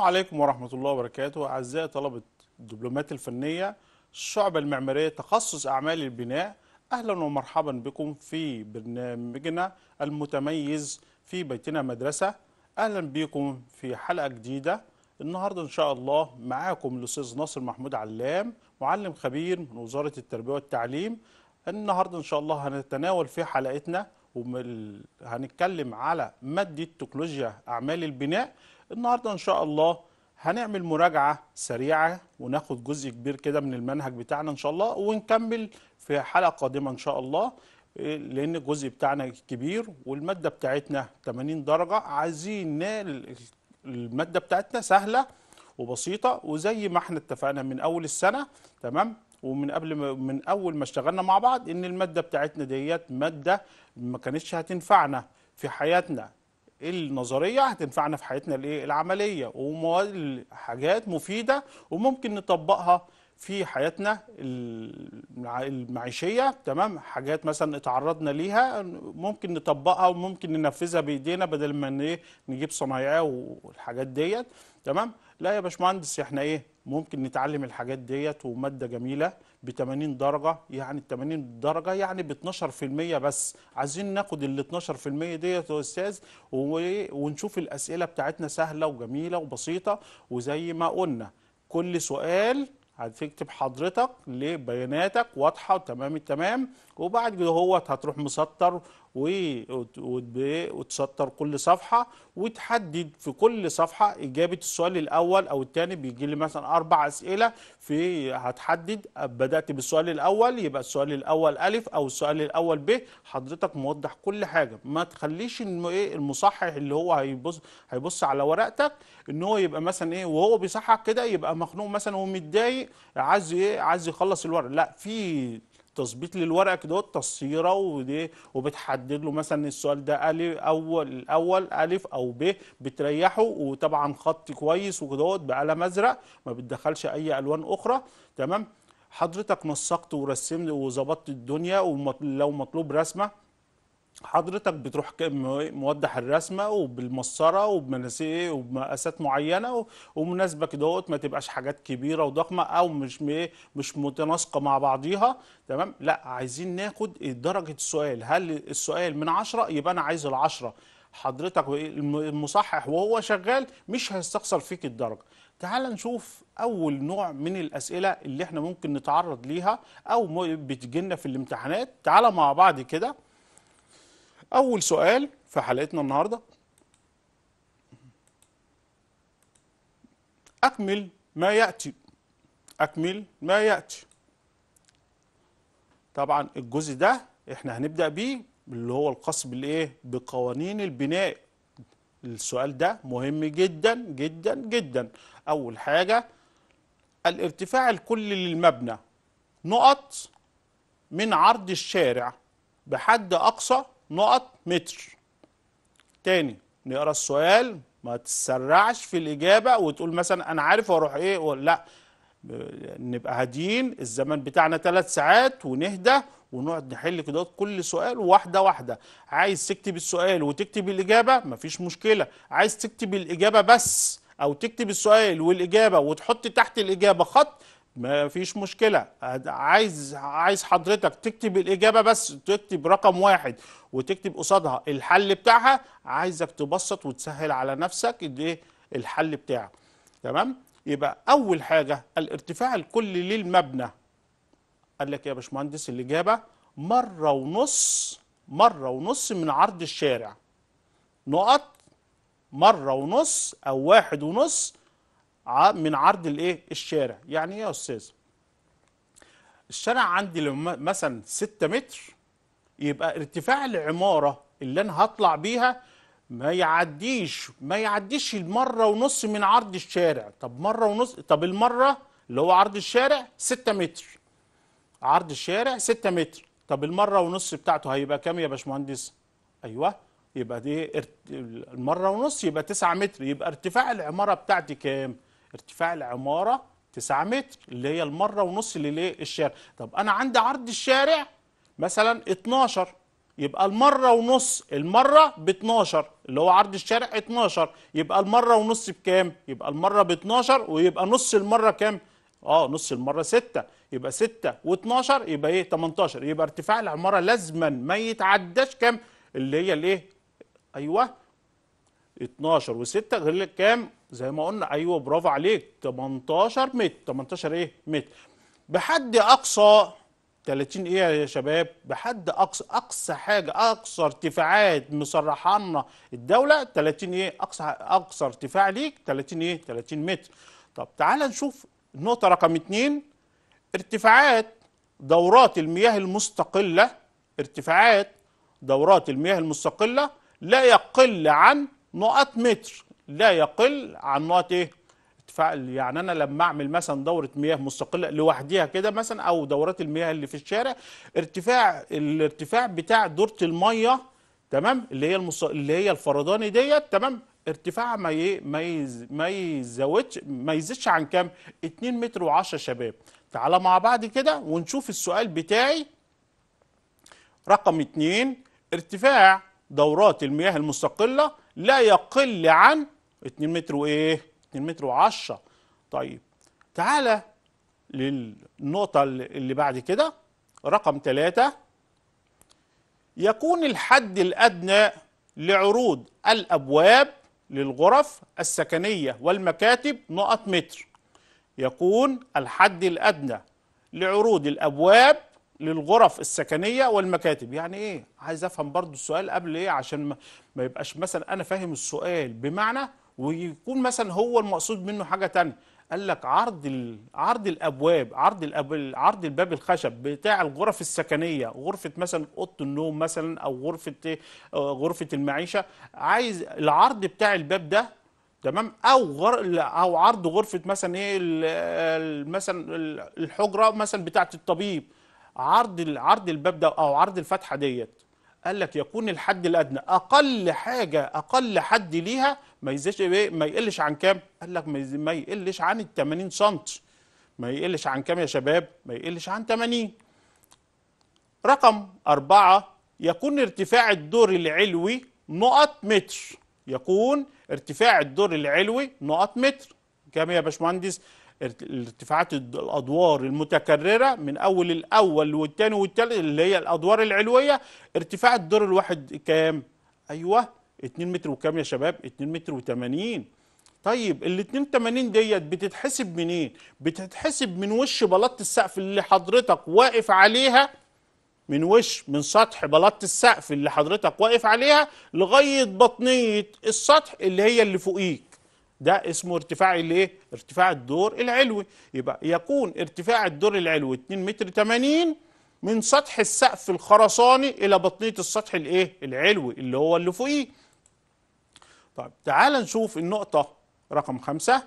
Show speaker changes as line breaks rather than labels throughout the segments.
عليكم ورحمة الله وبركاته أعزائي طلبة الدبلومات الفنية الشعبة المعمارية تخصص أعمال البناء أهلا ومرحبا بكم في برنامجنا المتميز في بيتنا مدرسة أهلا بكم في حلقة جديدة النهاردة إن شاء الله معاكم الأستاذ ناصر محمود علام معلم خبير من وزارة التربية والتعليم النهاردة إن شاء الله هنتناول في حلقتنا وهنتكلم على مادة تكنولوجيا أعمال البناء النهارده ان شاء الله هنعمل مراجعه سريعه وناخد جزء كبير كده من المنهج بتاعنا ان شاء الله ونكمل في حلقه قادمه ان شاء الله لان الجزء بتاعنا كبير والماده بتاعتنا 80 درجه عايزين الماده بتاعتنا سهله وبسيطه وزي ما احنا اتفقنا من اول السنه تمام ومن قبل ما من اول ما اشتغلنا مع بعض ان الماده بتاعتنا ديت ماده ما كانتش هتنفعنا في حياتنا النظريه هتنفعنا في حياتنا الايه العمليه ومواد حاجات مفيده وممكن نطبقها في حياتنا المعيشيه تمام حاجات مثلا اتعرضنا ليها ممكن نطبقها وممكن ننفذها بايدينا بدل ما ايه نجيب صنايعيه والحاجات ديت تمام لا يا باشمهندس احنا ايه ممكن نتعلم الحاجات ديت وماده جميله ب 80 درجه يعني 80 درجه يعني ب 12% بس عايزين ناخد ال 12% ديت يا استاذ ونشوف الاسئله بتاعتنا سهله وجميله وبسيطه وزي ما قلنا كل سؤال هتكتب حضرتك لبياناتك واضحه وتمام التمام وبعد كده هو هتروح مسطر وتسطر كل صفحه وتحدد في كل صفحه اجابه السؤال الاول او الثاني بيجي لي مثلا اربع اسئله في هتحدد بدات بالسؤال الاول يبقى السؤال الاول الف او السؤال الاول ب حضرتك موضح كل حاجه ما تخليش انه ايه المصحح اللي هو هيبص هيبص على ورقتك ان هو يبقى مثلا ايه وهو بيصحح كده يبقى مخنوق مثلا ومتضايق عايز ايه عايز يخلص الورق لا في تظبيط للورقه كده تصيره ودي وبتحدد له مثلا السؤال ده الف اول الاول الف او ب بتريحه وطبعا خط كويس وكده بقلم ازرق ما بتدخلش اي الوان اخرى تمام حضرتك نسقت ورسمت وظبطت الدنيا ولو مطلوب رسمه حضرتك بتروح موضح الرسمه وبالمسطره وبمناسيه وبمقاسات معينه ومناسبه كدهوت ما تبقاش حاجات كبيره وضخمه او مش إيه، مش متناسقه مع بعضيها تمام لا عايزين ناخد درجه السؤال هل السؤال من 10 يبقى انا عايز ال10 حضرتك المصحح وهو شغال مش هيستخسر فيك الدرجه تعال نشوف اول نوع من الاسئله اللي احنا ممكن نتعرض ليها او بتجينا في الامتحانات تعال مع بعض كده أول سؤال في حلقتنا النهاردة أكمل ما يأتي أكمل ما يأتي طبعا الجزء ده احنا هنبدأ بيه اللي هو الخاص بالايه بقوانين البناء السؤال ده مهم جدا جدا جدا أول حاجة الارتفاع الكلي للمبنى نقط من عرض الشارع بحد أقصى نقط متر تاني نقرا السؤال ما تسرعش في الاجابه وتقول مثلا انا عارف واروح ايه ولا لا نبقى هاديين الزمن بتاعنا ثلاث ساعات ونهدى ونقعد نحل كده كل سؤال واحده واحده عايز تكتب السؤال وتكتب الاجابه مفيش مشكله عايز تكتب الاجابه بس او تكتب السؤال والاجابه وتحط تحت الاجابه خط ما فيش مشكلة عايز عايز حضرتك تكتب الإجابة بس تكتب رقم واحد وتكتب قصادها الحل بتاعها عايزك تبسط وتسهل على نفسك إيه الحل بتاعها تمام يبقى أول حاجة الارتفاع الكلي للمبنى قال لك يا باشمهندس الإجابة مرة ونص مرة ونص من عرض الشارع نقط مرة ونص أو واحد ونص من عرض الايه الشارع يعني ايه يا استاذ الشارع عندي لو مثلا 6 متر يبقى ارتفاع العماره اللي انا هطلع بيها ما يعديش ما يعديش المره ونص من عرض الشارع طب مره ونص طب المره اللي هو عرض الشارع 6 متر عرض الشارع 6 متر طب المره ونص بتاعته هيبقى كام يا باشمهندس ايوه يبقى دي المره ونص يبقى 9 متر يبقى ارتفاع العماره بتاعتي كام ارتفاع العماره 9 متر اللي هي المره ونص اللي الشارع طب انا عندي عرض الشارع مثلا 12 يبقى المره ونص المره ب 12 اللي هو عرض الشارع 12 يبقى المره ونص بكام يبقى المره ب 12 ويبقى نص المره كام اه نص المره 6 يبقى 6 و12 يبقى ايه 18 يبقى ارتفاع العماره لازما ما يتعداش كام اللي هي الايه ايوه 12 و6 غير كام زي ما قلنا ايوه برافو عليك 18 متر 18 ايه متر بحد اقصى 30 ايه يا شباب بحد اقصى اقصى حاجه اقصى ارتفاعات مصرحه لنا الدوله 30 ايه اقصى اقصى ارتفاع ليك 30 ايه 30 متر طب تعالى نشوف النقطه رقم 2 ارتفاعات دورات المياه المستقله ارتفاعات دورات المياه المستقله لا يقل عن نقط متر لا يقل عن نقط ايه يعني انا لما اعمل مثلا دوره مياه مستقله لوحديها كده مثلا او دورات المياه اللي في الشارع ارتفاع الارتفاع بتاع دوره الميه تمام اللي هي المص... اللي هي الفرداني ديت تمام ارتفاعها ما ي... ما يز... ما يزودش ما يزيدش عن كام 2 متر و10 شباب تعالى مع بعض كده ونشوف السؤال بتاعي رقم 2 ارتفاع دورات المياه المستقله لا يقل عن 2 متر وايه 2 متر و10 طيب تعالى للنقطة اللي بعد كده رقم 3 يكون الحد الأدنى لعروض الأبواب للغرف السكنية والمكاتب نقط متر يكون الحد الأدنى لعروض الأبواب للغرف السكنية والمكاتب يعني إيه؟ عايز أفهم برضو السؤال قبل إيه عشان ما يبقاش مثلا أنا فاهم السؤال بمعنى ويكون مثلا هو المقصود منه حاجه ثانيه قال لك عرض عرض الابواب عرض الأب... عرض الباب الخشب بتاع الغرف السكنيه غرفه مثلا اوضه النوم مثلا او غرفه آه، غرفه المعيشه عايز العرض بتاع الباب ده تمام او غر... او عرض غرفه مثلا ايه مثلا الحجره مثلا بتاعه الطبيب عرض عرض الباب ده او عرض الفتحه ديت قال لك يكون الحد الادنى اقل حاجه اقل حد ليها ما يزيدش ايه ما يقلش عن كام قال لك ما يقلش عن ال 80 سم ما يقلش عن كام يا شباب ما يقلش عن 80 رقم أربعة يكون ارتفاع الدور العلوي نقط متر يكون ارتفاع الدور العلوي نقط متر كام يا باشمهندس ارتفاعات الادوار المتكرره من اول الاول والثاني والثالث اللي هي الادوار العلويه ارتفاع الدور الواحد كام ايوه 2 متر وكام يا شباب 2 متر و80 طيب ال 82 ديت بتتحسب منين بتتحسب من وش بلاط السقف اللي حضرتك واقف عليها من وش من سطح بلاط السقف اللي حضرتك واقف عليها لغايه بطنيه السطح اللي هي اللي فوقيك ده اسمه ارتفاع الايه ارتفاع الدور العلوي يبقى يكون ارتفاع الدور العلوي 2 متر 80 من سطح السقف الخرساني الى بطنيه السطح الايه العلوي اللي هو اللي فوقيه طيب تعال نشوف النقطة رقم خمسة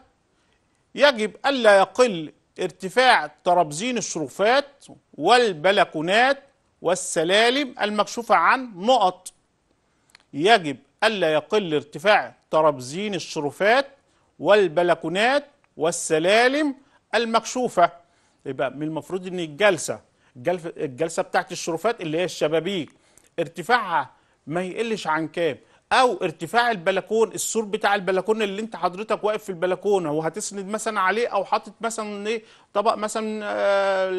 يجب ألا يقل ارتفاع ترابزين الشرفات والبلكونات والسلالم المكشوفة عن نقط يجب ألا يقل ارتفاع ترابزين الشرفات والبلكونات والسلالم المكشوفة يبقى من المفروض أن الجلسة الجلسة بتاعت الشرفات اللي هي الشبابيك ارتفاعها ما يقلش عن كام او ارتفاع البلكون السور بتاع البلكون اللي انت حضرتك واقف في البلكونه وهتسند مثلا عليه او حاطط مثلا ايه طبق مثلا آه،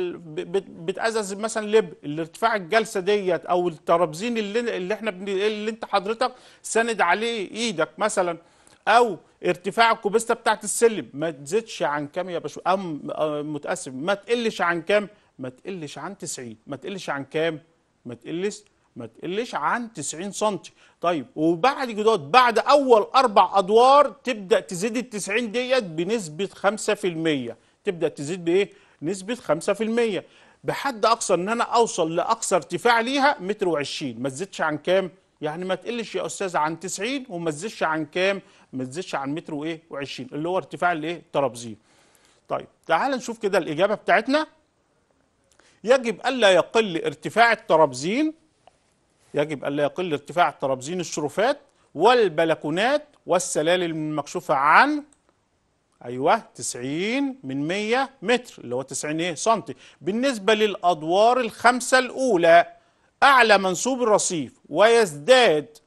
بتازز مثلا لب الارتفاع الجلسه ديت او الترابزين اللي, اللي احنا اللي انت حضرتك سند عليه ايدك مثلا او ارتفاع الكوبيستا بتاعت السلم ما تزيدش عن كام يا باشمهندس ام آه، متاسف ما تقلش عن كام ما تقلش عن 90 ما تقلش عن كام ما تقلش ما تقلش عن 90 سم طيب وبعد كده بعد اول اربع ادوار تبدا تزيد ال 90 ديت بنسبه 5% تبدا تزيد بايه نسبه 5% بحد اقصى ان انا اوصل لاقصى ارتفاع ليها متر وعشرين ما تزيدش عن كام يعني ما تقلش يا استاذ عن 90 وما تزيدش عن كام ما تزيدش عن متر وايه و20 اللي هو ارتفاع الايه الترابزين طيب تعال نشوف كده الاجابه بتاعتنا يجب الا يقل ارتفاع الترابزين يجب ألا يقل ارتفاع الترابزين الشرفات والبلكونات والسلالم المكشوفة عن أيوة 90 من 100 متر اللي هو 90 إيه سنتي بالنسبة للأدوار الخمسة الأولى أعلى منسوب الرصيف ويزداد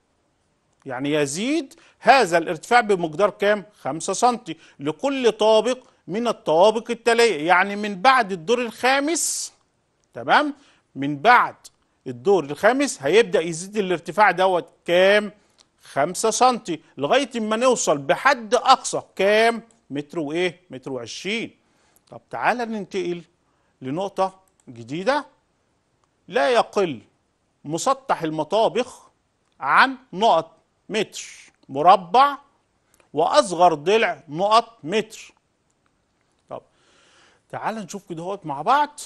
يعني يزيد هذا الارتفاع بمقدار كام 5 سنتي لكل طابق من الطوابق التالية يعني من بعد الدور الخامس تمام من بعد الدور الخامس هيبدأ يزيد الارتفاع دوت كام؟ 5 سم لغاية ما نوصل بحد أقصى كام؟ متر وإيه؟ متر وعشرين طب تعالى ننتقل لنقطة جديدة لا يقل مسطح المطابخ عن نقط متر مربع وأصغر ضلع نقط متر طب تعالى نشوف كده مع بعض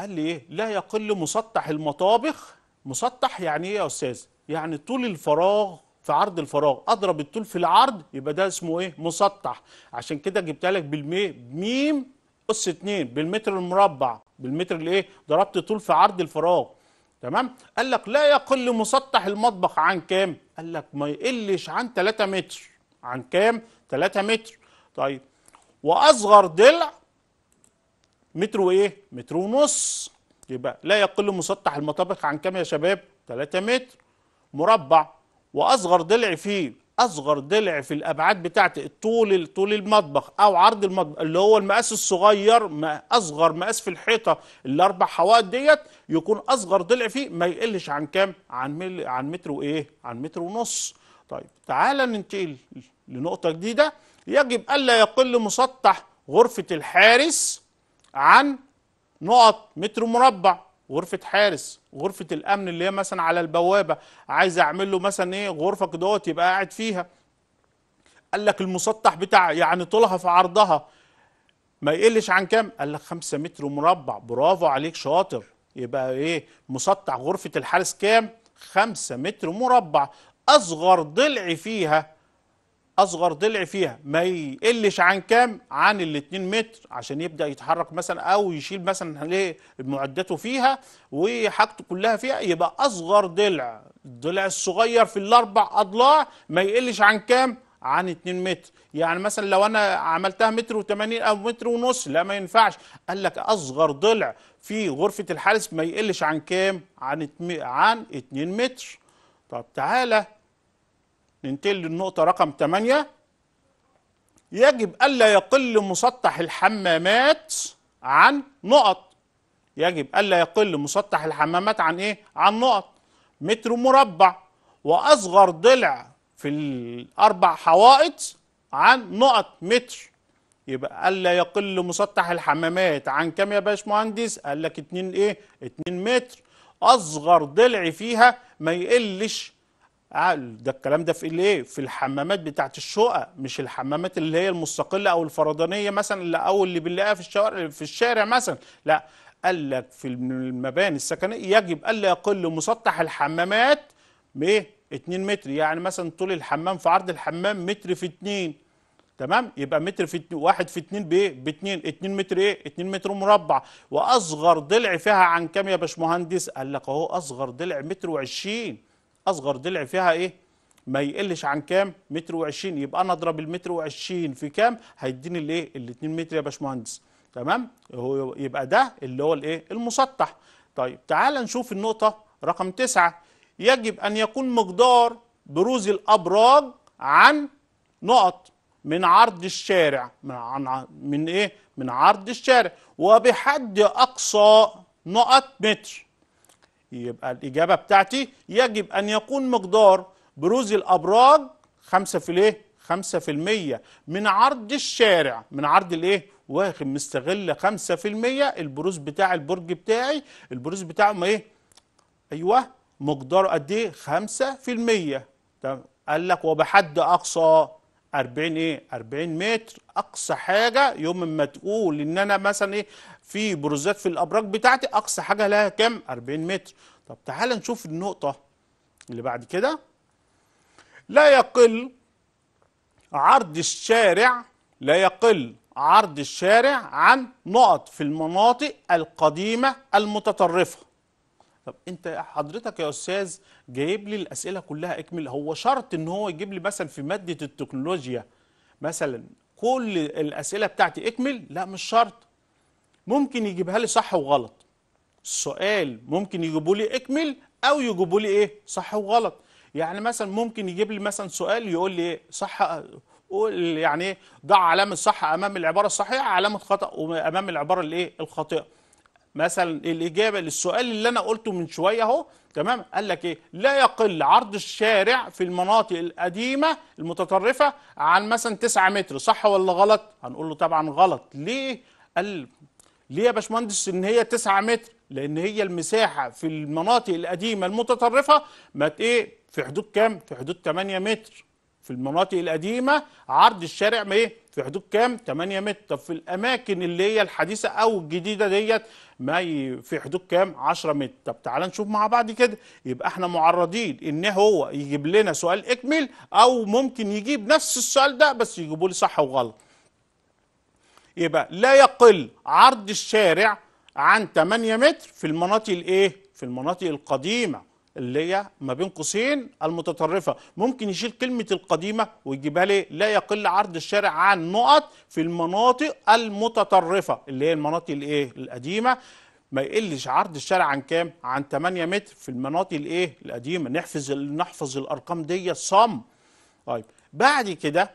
قال لي ايه لا يقل مسطح المطابخ مسطح يعني ايه يا استاذ يعني طول الفراغ في عرض الفراغ اضرب الطول في العرض يبقى ده اسمه ايه مسطح عشان كده جبتها لك بالميم اس 2 بالمتر المربع بالمتر الايه ضربت طول في عرض الفراغ تمام قال لك لا يقل مسطح المطبخ عن كام قال لك ما يقلش عن 3 متر عن كام 3 متر طيب واصغر ضلع متر وايه متر ونص يبقى لا يقل مسطح المطابق عن كام يا شباب 3 متر مربع واصغر ضلع فيه اصغر ضلع في الابعاد بتاعت الطول طول المطبخ او عرض المطبخ اللي هو المقاس الصغير اصغر مقاس في الحيطه الاربع حوائط ديت يكون اصغر ضلع فيه ما يقلش عن كام عن مل... عن متر وايه عن متر ونص طيب تعالى ننتقل لنقطه جديده يجب الا يقل مسطح غرفه الحارس عن نقط متر مربع غرفه حارس غرفه الامن اللي هي مثلا على البوابه عايز اعمل له مثلا ايه غرفه كدوت يبقى قاعد فيها قال لك المسطح بتاع يعني طولها في عرضها ما يقلش عن كام قال لك 5 متر مربع برافو عليك شاطر يبقى ايه مسطح غرفه الحارس كام 5 متر مربع اصغر ضلع فيها اصغر ضلع فيها ما يقلش عن كام عن ال 2 متر عشان يبدا يتحرك مثلا او يشيل مثلا معداته فيها وحاجته كلها فيها يبقى اصغر ضلع الضلع الصغير في الاربع اضلاع ما يقلش عن كام عن 2 متر يعني مثلا لو انا عملتها متر و80 او متر ونص لا ما ينفعش قال لك اصغر ضلع في غرفه الحارس ما يقلش عن كام عن عن 2 متر طب تعالى ننتقل للنقطة رقم 8 يجب ألا يقل مسطح الحمامات عن نقط يجب ألا يقل مسطح الحمامات عن إيه؟ عن نقط متر مربع وأصغر ضلع في الأربع حوائط عن نقط متر يبقى ألا يقل مسطح الحمامات عن كم يا باشمهندس؟ قال لك 2 إيه؟ 2 متر أصغر ضلع فيها ما يقلش عقل ده الكلام ده في الايه في الحمامات بتاعت الشقق مش الحمامات اللي هي المستقله او الفردانيه مثلا اللي او اللي بنلاقيها في الشوارع في الشارع مثلا لا قال لك في المباني السكنيه يجب الا يقل مسطح الحمامات بايه 2 متر يعني مثلا طول الحمام في عرض الحمام متر في 2 تمام يبقى متر في 1 في 2 بايه ب 2 2 متر ايه 2 متر مربع واصغر ضلع فيها عن كام يا باشمهندس قال لك اهو اصغر ضلع متر و 20 اصغر ضلع فيها ايه ما يقلش عن كام متر وعشرين يبقى انا اضرب المتر وعشرين في كام هيديني الايه الاتنين متر يا باشمهندس تمام هو يبقى ده اللي هو الايه المسطح طيب تعال نشوف النقطه رقم تسعة يجب ان يكون مقدار بروز الابراج عن نقط من عرض الشارع من عن من ايه من عرض الشارع وبحد اقصى نقط متر يبقى الإجابة بتاعتي يجب أن يكون مقدار بروز الأبراج 5 في الايه 5% من عرض الشارع من عرض الايه واخد مستغل 5% البروز بتاع البرج بتاعي البروز بتاعه ما ايه ايوه مقداره قد ايه 5% قال لك وبحد اقصى 40 ايه 40 متر اقصى حاجه يوم ما تقول ان انا مثلا ايه في بروزات في الابراج بتاعتي اقصى حاجه لها كام 40 متر طب تعال نشوف النقطه اللي بعد كده لا يقل عرض الشارع لا يقل عرض الشارع عن نقط في المناطق القديمه المتطرفه طب انت حضرتك يا استاذ جايب لي الاسئله كلها اكمل هو شرط ان هو يجيب لي مثلا في ماده التكنولوجيا مثلا كل الاسئله بتاعتي اكمل لا مش شرط ممكن يجيبها لي صح وغلط السؤال ممكن يجيبوا لي اكمل او يجيبوا لي ايه صح وغلط يعني مثلا ممكن يجيب لي مثلا سؤال يقول لي ايه صح يعني ايه ضع علامه صح امام العباره الصحيحه علامه خطا امام العباره الايه الخاطئه مثلا الاجابه للسؤال اللي انا قلته من شويه اهو تمام قال لك ايه لا يقل عرض الشارع في المناطق القديمه المتطرفه عن مثلا 9 متر صح ولا غلط هنقول له طبعا غلط ليه قال ليه يا باشمهندس ان هي 9 متر لان هي المساحه في المناطق القديمه المتطرفه ما ايه في حدود كام في حدود 8 متر في المناطق القديمه عرض الشارع ما ايه في حدود كام 8 متر طب في الاماكن اللي هي الحديثه او الجديده ديت ما في حدود كام 10 متر طب تعالى نشوف مع بعض كده يبقى احنا معرضين ان هو يجيب لنا سؤال اكمل او ممكن يجيب نفس السؤال ده بس يجيبوا لي صح وغلط يبقى لا يقل عرض الشارع عن 8 متر في المناطق الايه في المناطق القديمه اللي هي ما بين قوسين المتطرفه ممكن يشيل كلمه القديمه ويجيبها لي لا يقل عرض الشارع عن نقط في المناطق المتطرفه اللي هي المناطق الايه القديمه ما يقلش عرض الشارع عن كام عن 8 متر في المناطق الايه القديمه نحفظ نحفظ الارقام دي صم طيب بعد كده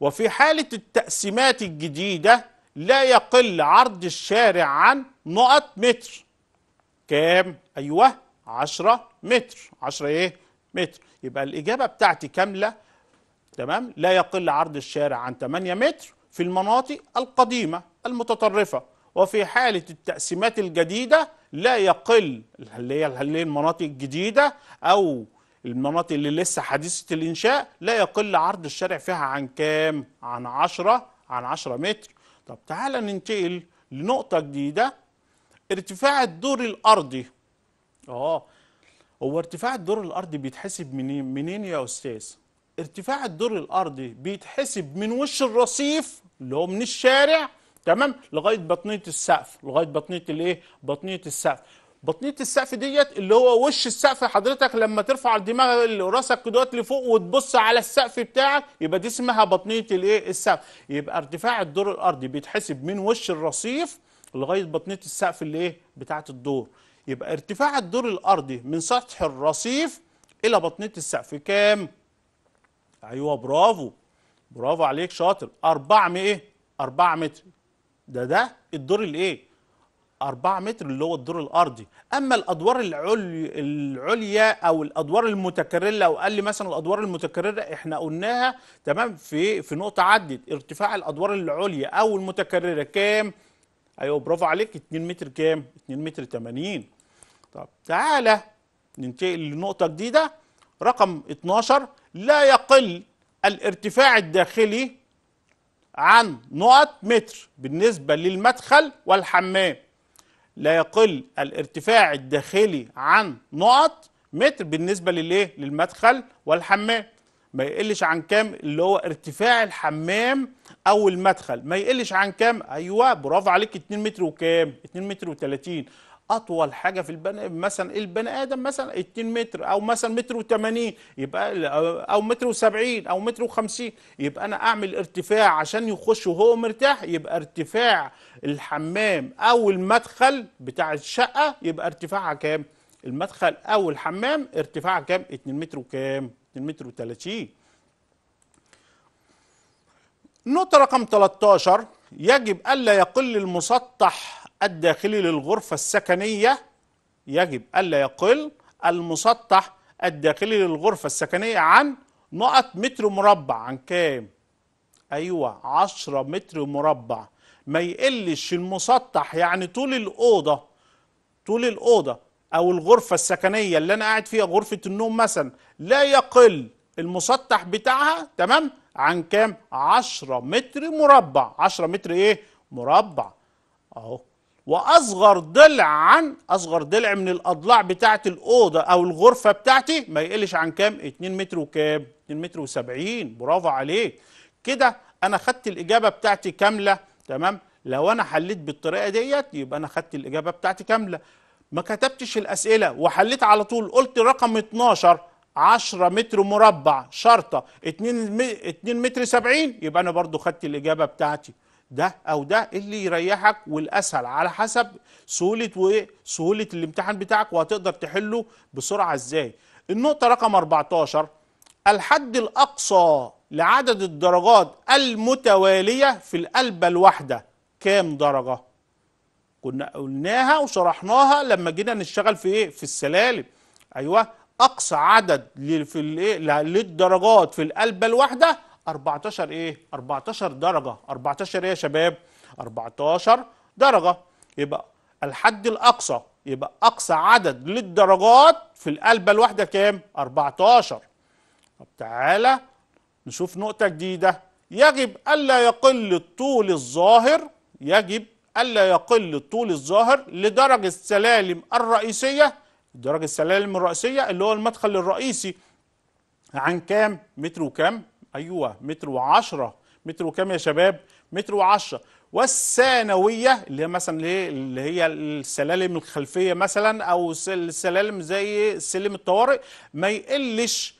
وفي حاله التقسيمات الجديده لا يقل عرض الشارع عن نقط متر كام ايوه 10 متر 10 ايه متر يبقى الاجابه بتاعتي كامله تمام لا يقل عرض الشارع عن 8 متر في المناطق القديمه المتطرفه وفي حاله التقسيمات الجديده لا يقل اللي هي المناطق الجديده او المناطق اللي لسه حديثه الانشاء لا يقل عرض الشارع فيها عن كام عن 10 عن 10 متر طب تعالى ننتقل لنقطه جديده ارتفاع الدور الارضي اه هو ارتفاع الدور الارضي بيتحسب منين منين يا استاذ ارتفاع الدور الارضي بيتحسب من وش الرصيف اللي هو من الشارع تمام لغايه بطنيه السقف لغايه بطنيه الايه بطنيه السقف بطنيه السقف ديت اللي هو وش السقف حضرتك لما ترفع دماغ راسك دلوقتي لفوق وتبص على السقف بتاعك يبقى دي اسمها بطنيه الايه السقف يبقى ارتفاع الدور الارضي بيتحسب من وش الرصيف لغايه بطنيه السقف اللي ايه بتاعه الدور يبقى ارتفاع الدور الأرضي من سطح الرصيف إلى بطنية السقف كام؟ أيوه برافو برافو عليك شاطر 4 إيه؟ 4 متر ده ده الدور الإيه؟ 4 متر اللي هو الدور الارضي اما الادوار العلي العليا او الادوار المتكرره لو قال لي مثلا الادوار المتكرره احنا قلناها تمام في في نقطه عدت ارتفاع الادوار العليا او المتكرره كام ايوه برافو عليك 2 متر كام 2 متر 80 طب تعالى ننتقل لنقطة جديدة رقم 12 لا يقل الارتفاع الداخلي عن نقط متر بالنسبة للمدخل والحمام لا يقل الارتفاع الداخلي عن نقط متر بالنسبة للايه للمدخل والحمام ما يقلش عن كام اللي هو ارتفاع الحمام او المدخل ما يقلش عن كام ايوه برافو عليك 2 متر وكام 2 متر و30 اطول حاجه في البني مثلا البني ادم مثلا 2 متر او مثلا متر و80 يبقى او متر و70 او متر و50 يبقى انا اعمل ارتفاع عشان يخش وهو مرتاح يبقى ارتفاع الحمام او المدخل بتاع الشقه يبقى ارتفاعها كام؟ المدخل او الحمام ارتفاعها كام؟ 2 متر وكام؟ 2 متر و30 نقطه رقم 13 يجب الا يقل المسطح الداخلي للغرفة السكنية يجب ألا يقل المسطح الداخلي للغرفة السكنية عن نقط متر مربع عن كام؟ أيوة 10 متر مربع ما يقلش المسطح يعني طول الأوضة طول الأوضة أو الغرفة السكنية اللي أنا قاعد فيها غرفة النوم مثلا لا يقل المسطح بتاعها تمام عن كام؟ 10 متر مربع 10 متر إيه؟ مربع أهو واصغر ضلع عن اصغر ضلع من الاضلاع بتاعه الاوضه او الغرفه بتاعتي ما يقلش عن كام 2 متر وكام 2 متر و70 برافو عليك كده انا خدت الاجابه بتاعتي كامله تمام لو انا حليت بالطريقه ديت يبقى انا خدت الاجابه بتاعتي كامله ما كتبتش الاسئله وحليت على طول قلت رقم 12 10 متر مربع شرطه 2 2 متر 70 يبقى انا برضو خدت الاجابه بتاعتي ده او ده اللي يريحك والاسهل على حسب سهوله وايه سهوله الامتحان بتاعك وهتقدر تحله بسرعه ازاي النقطه رقم 14 الحد الاقصى لعدد الدرجات المتواليه في القلبه الواحده كام درجه كنا قلناها وشرحناها لما جينا نشتغل في ايه في السلالم ايوه اقصى عدد في الايه للدرجات في القلبه الواحده 14 ايه 14 درجه 14 ايه يا شباب 14 درجه يبقى الحد الاقصى يبقى اقصى عدد للدرجات في القلبه الواحده كام 14 طب تعالى نشوف نقطه جديده يجب الا يقل الطول الظاهر يجب الا يقل الطول الظاهر لدرجه السلالم الرئيسيه درجه السلالم الرئيسيه اللي هو المدخل الرئيسي عن كام متر وكام ايوه متر و10 متر وكام يا شباب متر و10 والثانويه اللي هي مثلا اللي هي السلالم الخلفيه مثلا او السلالم زي سلم الطوارئ ما يقلش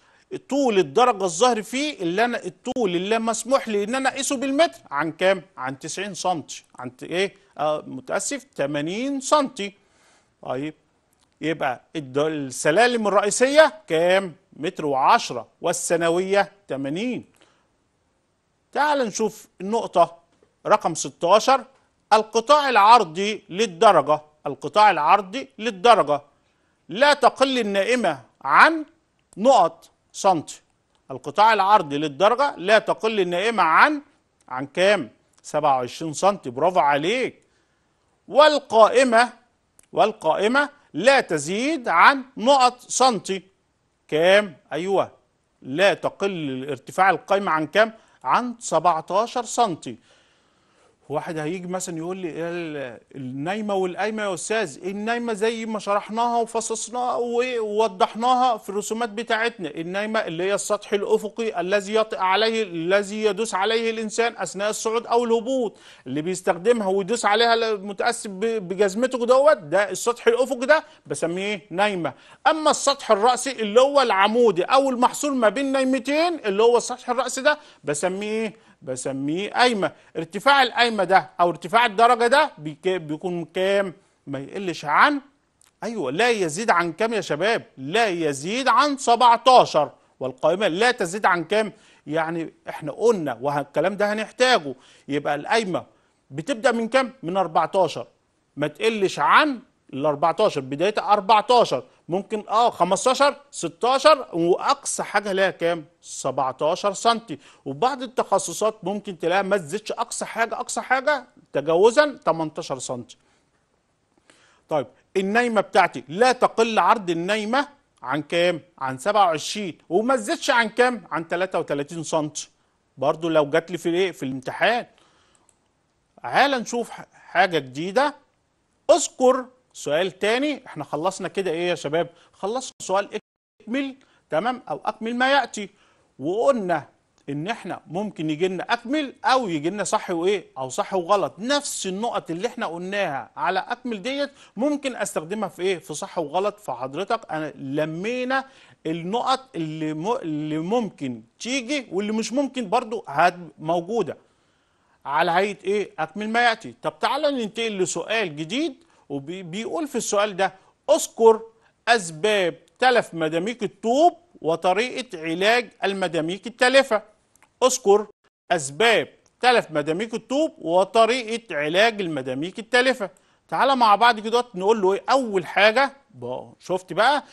طول الدرجه الظهر فيه اللي انا الطول اللي مسموح لي ان انا اقيسه بالمتر عن كام؟ عن 90 سم عن ايه؟ آه متاسف 80 سم طيب يبقى السلالم الرئيسيه كام؟ متر و10 والثانويه 80 تعال نشوف النقطة رقم 16 القطاع العرضي للدرجة القطاع العرضي للدرجة لا تقل النائمة عن نقط سنتي القطاع العرضي للدرجة لا تقل النائمة عن عن كام 27 سنتي برافو عليك والقائمة والقائمة لا تزيد عن نقط سنتي كام أيوه لا تقل الارتفاع القايمة عن كم؟ عن 17 سنتي واحد هيجي مثلا يقول لي إيه النايمه والقايمه يا استاذ إيه النايمه زي ما شرحناها وفصصناها ووضحناها في الرسومات بتاعتنا النايمه اللي هي السطح الافقي الذي يطئ عليه الذي يدوس عليه الانسان اثناء الصعود او الهبوط اللي بيستخدمها ويدوس عليها المتاثر بجزمته دوت ده السطح الافقي ده بسميه نايمه اما السطح الراسي اللي هو العمودي او المحصول ما بين نايمتين اللي هو السطح الراسي ده بسميه بسميه قايمه ارتفاع القايمه ده او ارتفاع الدرجه ده بيكون كام ما يقلش عن ايوه لا يزيد عن كام يا شباب لا يزيد عن 17 والقائمه لا تزيد عن كام يعني احنا قلنا والكلام ده هنحتاجه يبقى القايمه بتبدا من كام من 14 ما تقلش عن ال 14 بدايه 14 ممكن اه 15 16 واقصى حاجه ليها كام 17 سم وبعض التخصصات ممكن تلاقيها ما تزيدش اقصى حاجه اقصى حاجه تجاوزا 18 سم طيب النايمه بتاعتي لا تقل عرض النايمه عن كام عن 27 وما تزيدش عن كام عن 33 سم برضو لو جات لي في ايه في الامتحان تعال نشوف حاجه جديده اذكر سؤال تاني احنا خلصنا كده ايه يا شباب خلصنا سؤال اكمل تمام او اكمل ما ياتي وقلنا ان احنا ممكن يجي لنا اكمل او يجي لنا صح وايه او صح وغلط نفس النقط اللي احنا قلناها على اكمل ديت ممكن استخدمها في ايه في صح وغلط فحضرتك انا لمينا النقط اللي م... اللي ممكن تيجي واللي مش ممكن برضو هاد موجوده على هيئه ايه اكمل ما ياتي طب تعالى ننتقل لسؤال جديد وبيقول في السؤال ده اذكر اسباب تلف مداميك الطوب وطريقه علاج المداميك التلفه اذكر اسباب تلف مداميك الطوب وطريقه علاج المداميك التلفه تعالى مع بعض كده نقول له ايه اول حاجه شفت بقى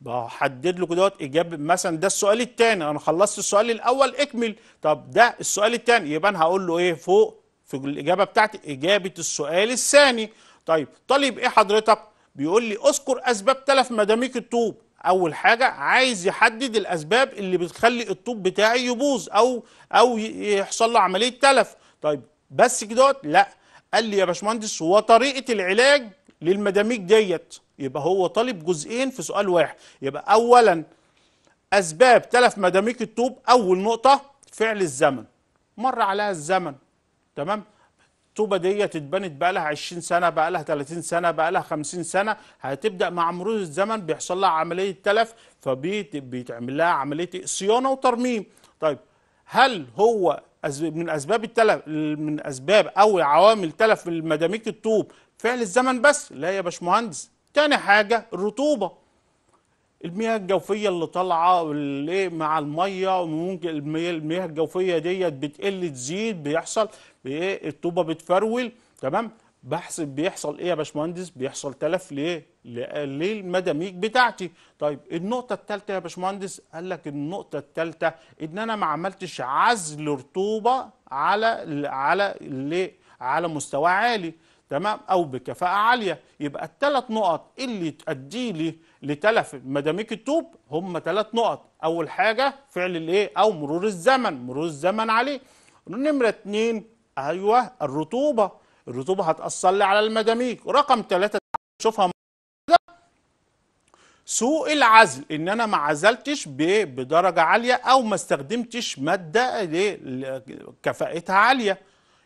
بحدد له كده اجابه مثلا ده السؤال الثاني انا خلصت السؤال الاول اكمل طب ده السؤال الثاني يبقى انا هقول له ايه فوق في الاجابه بتاعتي اجابه السؤال الثاني طيب طالب ايه حضرتك بيقول لي اذكر اسباب تلف مداميك الطوب اول حاجه عايز يحدد الاسباب اللي بتخلي الطوب بتاعي يبوظ او او يحصل له عمليه تلف طيب بس كده لا قال لي يا باشمهندس هو طريقه العلاج للمداميك ديت يبقى هو طالب جزئين في سؤال واحد يبقى اولا اسباب تلف مداميك الطوب اول نقطه فعل الزمن مر عليها الزمن تمام الطوبه ديت اتبنت بقى لها 20 سنه بقى لها 30 سنه بقى لها 50 سنه هتبدا مع مرور الزمن بيحصل لها عمليه تلف فبيتعمل لها عمليه صيانه وترميم طيب هل هو من اسباب التلف من اسباب او عوامل تلف المداميك الطوب فعل الزمن بس لا يا باشمهندس تاني حاجه الرطوبه المياه الجوفيه اللي طالعه اللي مع الميه وممكن المياه الجوفيه ديت بتقل تزيد بيحصل إيه؟ الطوبه بتفرول تمام بحسب بيحصل ايه يا باشمهندس بيحصل تلف ليه للمداميك بتاعتي طيب النقطه الثالثه يا باشمهندس قال لك النقطه الثالثه ان انا ما عملتش عزل رطوبه على على ليه على مستوى عالي تمام او بكفاءه عاليه يبقى الثلاث نقط اللي تؤدي لي لتلف مداميك الطوب هم ثلاث نقط اول حاجه فعل الايه او مرور الزمن مرور الزمن عليه نمره اتنين ايوه الرطوبه الرطوبه هتاثر لي على المداميك رقم ثلاثه شوفها سوء العزل ان انا ما عزلتش بدرجه عاليه او ما استخدمتش ماده إيه؟ كفاءتها عاليه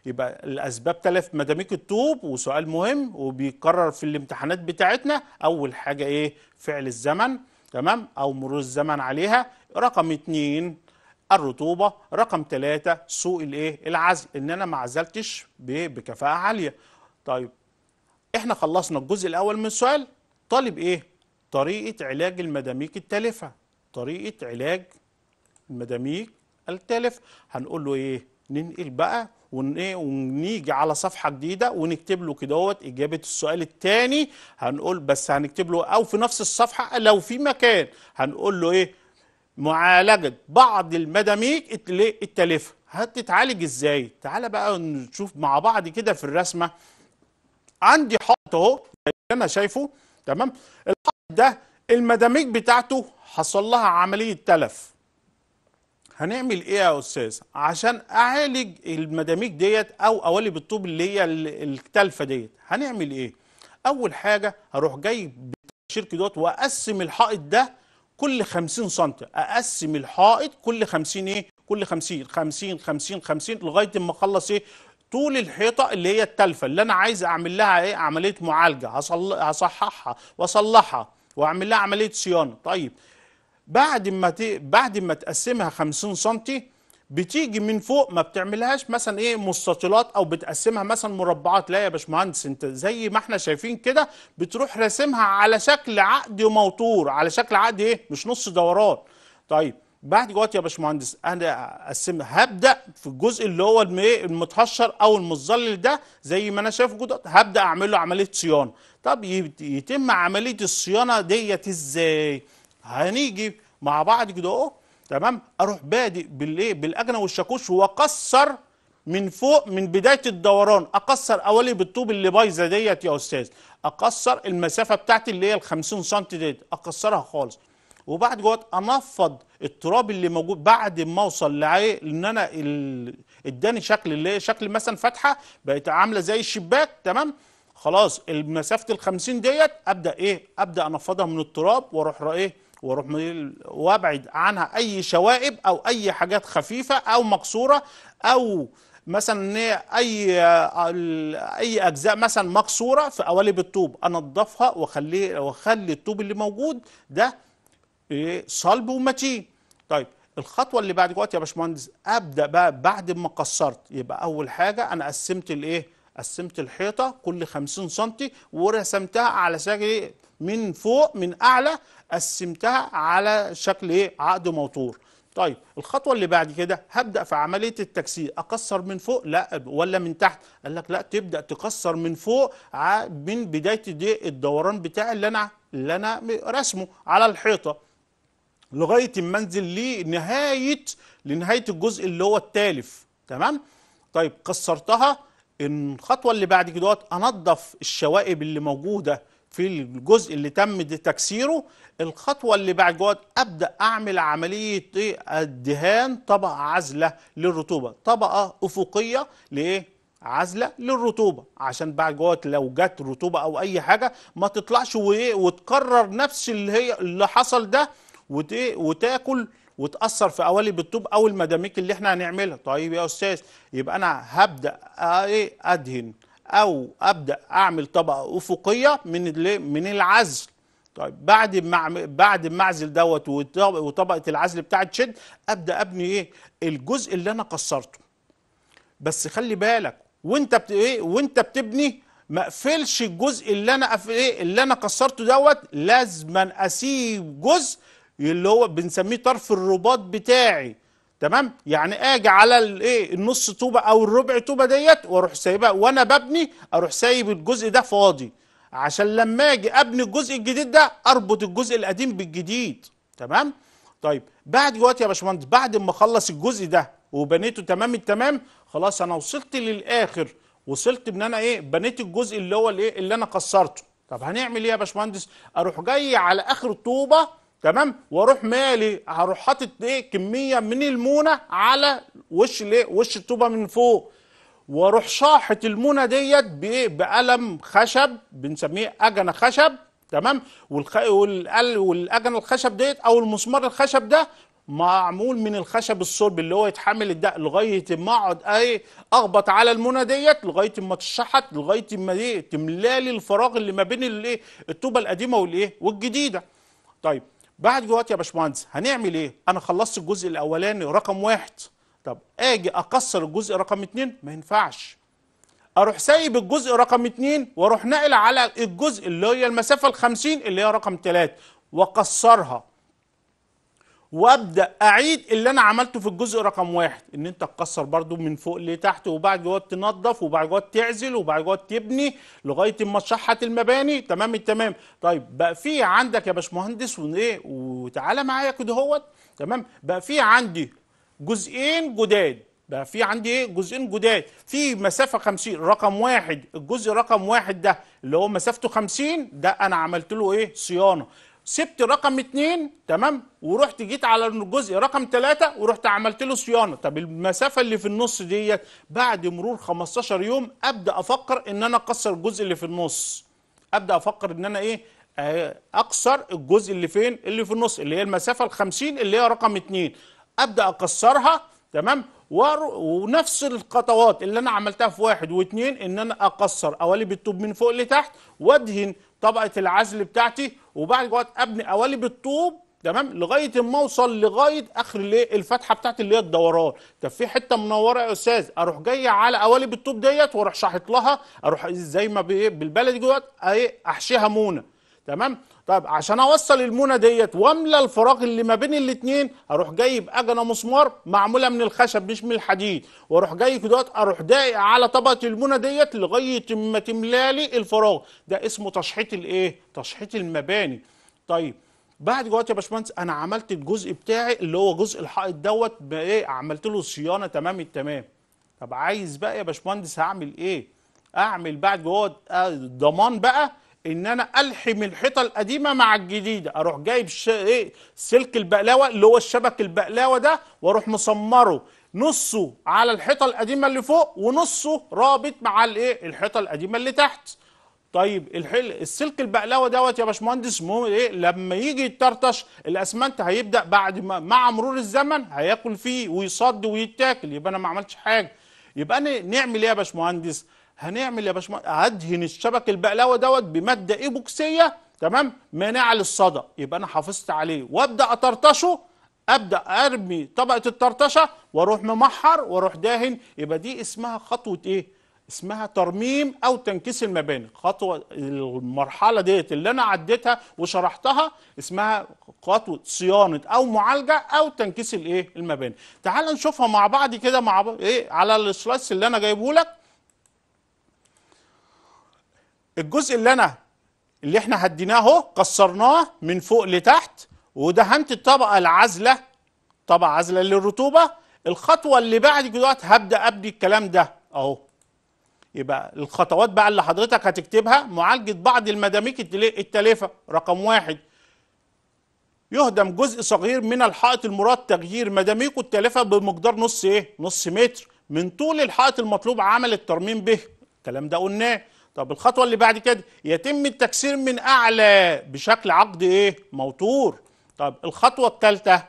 يبقى الاسباب تلف مداميك الطوب وسؤال مهم وبيكرر في الامتحانات بتاعتنا اول حاجه ايه فعل الزمن تمام او مرور الزمن عليها رقم اتنين الرطوبه رقم ثلاثة سوء الايه العزل ان انا ما عزلتش بكفاءه عاليه طيب احنا خلصنا الجزء الاول من السؤال طالب ايه طريقه علاج المداميك التالفه طريقه علاج المداميك التالف هنقول له ايه ننقل بقى إيه، ونيجي على صفحه جديده ونكتب له كدهوت اجابه السؤال الثاني هنقول بس هنكتب له او في نفس الصفحه لو في مكان هنقول له ايه معالجه بعض المداميك التلفه هتتعالج ازاي تعالى بقى نشوف مع بعض كده في الرسمه عندي حائط اهو اللي انا شايفه تمام الحائط ده المداميك بتاعته حصل لها عمليه تلف هنعمل ايه يا استاذ عشان اعالج المداميك ديت او قوالب الطوب اللي هي التالفه ديت هنعمل ايه اول حاجه هروح جاي بالتقشير دوت واقسم الحائط ده كل 50 سم اقسم الحائط كل 50 ايه كل 50 50 50 50 لغايه ما اخلص ايه طول الحيطه اللي هي التالفه اللي انا عايز اعمل لها ايه عمليه معالجه هصححها واصلحها واعمل لها عمليه صيانه طيب بعد ما ت... بعد ما تقسمها 50 سم بتيجي من فوق ما بتعملهاش مثلا ايه مستطيلات او بتقسمها مثلا مربعات لا يا باشمهندس انت زي ما احنا شايفين كده بتروح راسمها على شكل عقد موتور على شكل عقد ايه مش نص دوران طيب بعد دلوقتي يا باشمهندس انا اقسم هبدا في الجزء اللي هو إيه؟ المتهشر او المتظلل ده زي ما انا شايفه جدد هبدا اعمل له عمليه صيانه طب يتم عمليه الصيانه ديت ازاي هنيجي مع بعض كده اهو تمام اروح بادئ بالايه بالاجنه والشاكوش واكسر من فوق من بدايه الدوران اقصر اولي بالطوب اللي بايظه ديت يا استاذ اقصر المسافه بتاعتي اللي هي ال 50 سم ديت اقصرها خالص وبعد جوات انفض التراب اللي موجود بعد ما اوصل لعيه ان انا اداني شكل اللي هي شكل مثلا فتحه بقت عامله زي الشباك تمام خلاص المسافه ال 50 ديت ابدا ايه ابدا انفضها من التراب واروح ايه واروح وابعد عنها اي شوائب او اي حاجات خفيفه او مكسوره او مثلا اي اي اجزاء مثلا مكسوره في قوالب الطوب انضفها واخليه واخلي الطوب اللي موجود ده إيه، صلب ومتين طيب الخطوه اللي بعد دلوقتي يا باشمهندس ابدا بقى بعد ما قصرت يبقى اول حاجه انا قسمت الايه قسمت الحيطه كل 50 سم ورسمتها على شكل إيه؟ من فوق من اعلى قسمتها على شكل ايه عقد موتور طيب الخطوه اللي بعد كده هبدا في عمليه التكسير اكسر من فوق لا ولا من تحت قال لك لا تبدا تكسر من فوق من بدايه دي الدوران بتاعي اللي انا اللي انا رسمه على الحيطه لغايه ما انزل لنهايه لنهايه الجزء اللي هو التالف تمام طيب كسرتها الخطوه اللي بعد كده انضف الشوائب اللي موجوده في الجزء اللي تم تكسيره الخطوه اللي بعد جواد ابدا اعمل عمليه الدهان طبقه عزله للرطوبه طبقه افقيه لايه عزله للرطوبه عشان بعد جوات لو جت رطوبه او اي حاجه ما تطلعش وايه وتكرر نفس اللي هي اللي حصل ده إيه؟ وتاكل وتاثر في قوالب الطوب او المداميك اللي احنا هنعملها طيب يا استاذ يبقى انا هبدا آه، ايه ادهن او ابدا اعمل طبقه افقيه من من العزل طيب بعد ما بعد المعزل دوت وطبقه العزل بتاعه شد ابدا ابني ايه الجزء اللي انا كسرته بس خلي بالك وانت بت ايه وانت بتبني ما اقفلش الجزء اللي انا أف... ايه اللي انا كسرته دوت لازما اسيب جزء اللي هو بنسميه طرف الرباط بتاعي تمام يعني اجي على الايه النص طوبه او الربع طوبه ديت واروح سايبها وانا ببني اروح سايب الجزء ده فاضي عشان لما اجي ابني الجزء الجديد ده اربط الجزء القديم بالجديد تمام طيب بعد دلوقتي يا باشمهندس بعد ما اخلص الجزء ده وبنيته تمام التمام خلاص انا وصلت للاخر وصلت ان انا ايه بنيت الجزء اللي هو الايه اللي انا كسرته طب هنعمل ايه يا باشمهندس اروح جاي على اخر طوبه تمام واروح مالي هروح حاطط ايه كميه من المونه على وش الايه وش الطوبه من فوق واروح شاحط المونه ديت بايه بقلم خشب بنسميه اجنه خشب تمام والخ... والقل... والاجنه الخشب ديت او المسمار الخشب ده معمول من الخشب الصلب اللي هو يتحمل الدق لغايه ما اقعد ايه اخبط على المونه ديت لغايه ما تشحت لغايه ما ايه تملالي الفراغ اللي ما بين الايه الطوبه القديمه والايه والجديده. طيب بعد جوات يا باشمهندس هنعمل ايه انا خلصت الجزء الاولاني رقم واحد طب اجي اكسر الجزء رقم اتنين ما ينفعش اروح سايب الجزء رقم اتنين واروح ناقل على الجزء اللي هي المسافه 50 اللي هي رقم ثلاثة واكسرها وابدا اعيد اللي انا عملته في الجزء رقم واحد ان انت تكسر برضو من فوق لتحت وبعد جوه تنظف وبعد جوه تعزل وبعد جوه تبني لغايه اما تشحت المباني تمام التمام طيب بقى في عندك يا باشمهندس وايه وتعالى معايا كده اهوت تمام بقى في عندي جزئين جداد بقى في عندي ايه جزئين جداد في مسافه 50 رقم واحد الجزء رقم واحد ده اللي هو مسافته 50 ده انا عملت له ايه صيانه سبت رقم اتنين تمام ورحت جيت على الجزء رقم ثلاثة ورحت عملت له صيانة طب المسافة اللي في النص ديت بعد مرور 15 يوم أبدأ أفكر إن أنا أكسر الجزء اللي في النص أبدأ أفكر إن أنا إيه آه، أكسر الجزء اللي فين اللي في النص اللي هي المسافة ال50 اللي هي رقم اتنين أبدأ أكسرها تمام ونفس الخطوات اللي انا عملتها في واحد واتنين ان انا اقصر اولي الطوب من فوق لتحت وادهن طبقه العزل بتاعتي وبعد كده ابني قوالب الطوب تمام لغايه ما اوصل لغايه اخر الايه الفتحه بتاعت اللي هي الدوران طب في حته منوره يا استاذ اروح جاي على قوالب الطوب ديت واروح شاحط لها اروح زي ما بالبلدي دلوقتي ايه احشيها مونه تمام طب عشان اوصل المونه ديت واملى الفراغ اللي ما بين الاثنين اروح جايب اجنه مسمار معموله من الخشب مش من الحديد واروح جاي دوت اروح دايق على طبقه المونه ديت لغايه ما تملالي الفراغ ده اسمه تشحيط الايه تشحيط المباني طيب بعد دلوقتي يا باشمهندس انا عملت الجزء بتاعي اللي هو جزء الحائط دوت ايه عملت له صيانه تمام التمام طب عايز بقى يا باشمهندس هعمل ايه اعمل بعد جوه آه، ضمان بقى ان انا الحم الحيطه القديمه مع الجديده اروح جايب ش... ايه سلك البقلاوه اللي هو الشبك البقلاوه ده واروح مسمره نصه على الحيطه القديمه اللي فوق ونصه رابط مع الايه الحيطه القديمه اللي تحت طيب الحل السلك البقلاوه دوت يا باشمهندس ايه لما يجي يترطش الاسمنت هيبدا بعد ما مع مرور الزمن هياكل فيه ويصد ويتاكل يبقى انا ما عملتش حاجه يبقى انا نعمل ايه يا باشمهندس؟ هنعمل يا باشمهندس ادهن الشبك البقلاوه دوت بماده ايبوكسيه تمام مناعه للصدى يبقى انا حافظت عليه وابدا اطرطشه ابدا ارمي طبقه الطرطشه واروح ممحر واروح داهن يبقى دي اسمها خطوه ايه اسمها ترميم او تنكيس المباني خطوه المرحله ديت اللي انا عديتها وشرحتها اسمها خطوه صيانه او معالجه او تنكيس الايه المباني تعال نشوفها مع بعض كده مع بعض ايه على السلايس اللي انا جايبه لك الجزء اللي انا اللي احنا هديناه اهو كسرناه من فوق لتحت ودهنت الطبقه العازله طبقه عازله للرطوبه الخطوه اللي بعد دلوقتي هبدا ابدي الكلام ده اهو يبقى الخطوات بقى اللي حضرتك هتكتبها معالجه بعض المداميك التالفه رقم واحد يهدم جزء صغير من الحائط المراد تغيير مداميكه التالفه بمقدار نص ايه؟ نص متر من طول الحائط المطلوب عمل الترميم به الكلام ده قلناه طب الخطوة اللي بعد كده يتم التكسير من أعلى بشكل عقد إيه؟ موتور طب الخطوة الثالثة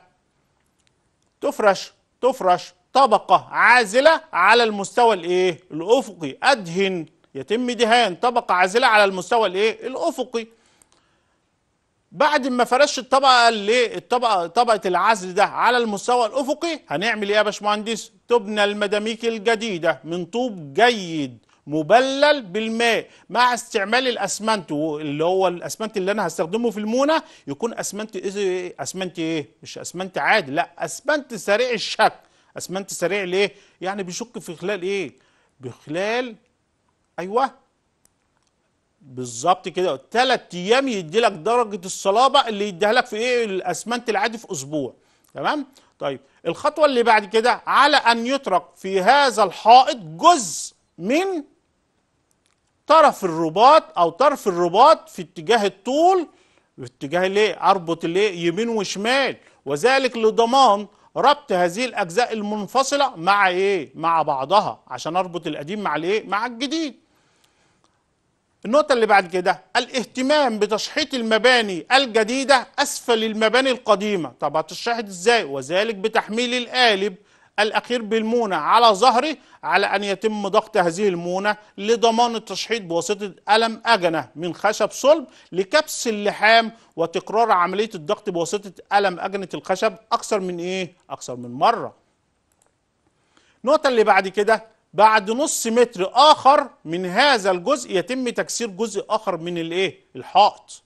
تفرش تفرش طبقة عازلة على المستوى الإيه؟ الأفقي أدهن يتم دهان طبقة عازلة على المستوى الإيه؟ الأفقي بعد ما فرش الطبقة اللي الطبقة طبقة العزل ده على المستوى الأفقي هنعمل إيه يا باشمهندس؟ تبنى المداميك الجديدة من طوب جيد مبلل بالماء مع استعمال الاسمنت اللي هو الاسمنت اللي انا هستخدمه في المونه يكون اسمنت إيه اسمنت ايه مش اسمنت عادي لا اسمنت سريع الشك اسمنت سريع ليه يعني بيشك في خلال ايه بخلال ايوه بالظبط كده ثلاث ايام يدي لك درجه الصلابه اللي يديها لك في ايه الاسمنت العادي في اسبوع تمام طيب الخطوه اللي بعد كده على ان يترك في هذا الحائط جزء من طرف الرباط او طرف الرباط في اتجاه الطول باتجاه الايه اربط الايه يمين وشمال وذلك لضمان ربط هذه الاجزاء المنفصله مع ايه مع بعضها عشان اربط القديم مع الايه مع الجديد النقطه اللي بعد كده الاهتمام بتشحيط المباني الجديده اسفل المباني القديمه طب هتشحط ازاي وذلك بتحميل القالب الأخير بالمونة على ظهره على أن يتم ضغط هذه المونة لضمان التشحيط بواسطة ألم أجنة من خشب صلب لكبس اللحام وتكرار عملية الضغط بواسطة ألم أجنة الخشب أكثر من إيه؟ أكثر من مرة النقطة اللي بعد كده بعد نص متر آخر من هذا الجزء يتم تكسير جزء آخر من الإيه؟ الحائط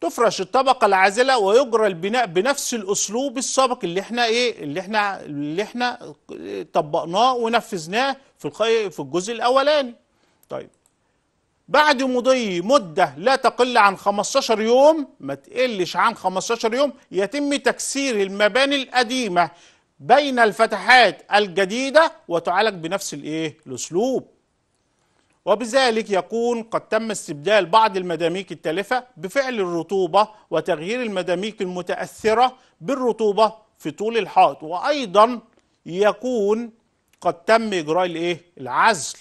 تفرش الطبقة العازلة ويجرى البناء بنفس الأسلوب السابق اللي احنا ايه اللي احنا اللي احنا طبقناه ونفذناه في في الجزء الأولاني. طيب بعد مضي مدة لا تقل عن 15 يوم ما تقلش عن 15 يوم يتم تكسير المباني القديمة بين الفتحات الجديدة وتعالج بنفس الايه الأسلوب. وبذلك يكون قد تم استبدال بعض المداميك التالفة بفعل الرطوبة وتغيير المداميك المتأثرة بالرطوبة في طول الحائط وأيضا يكون قد تم إجراء الإيه؟ العزل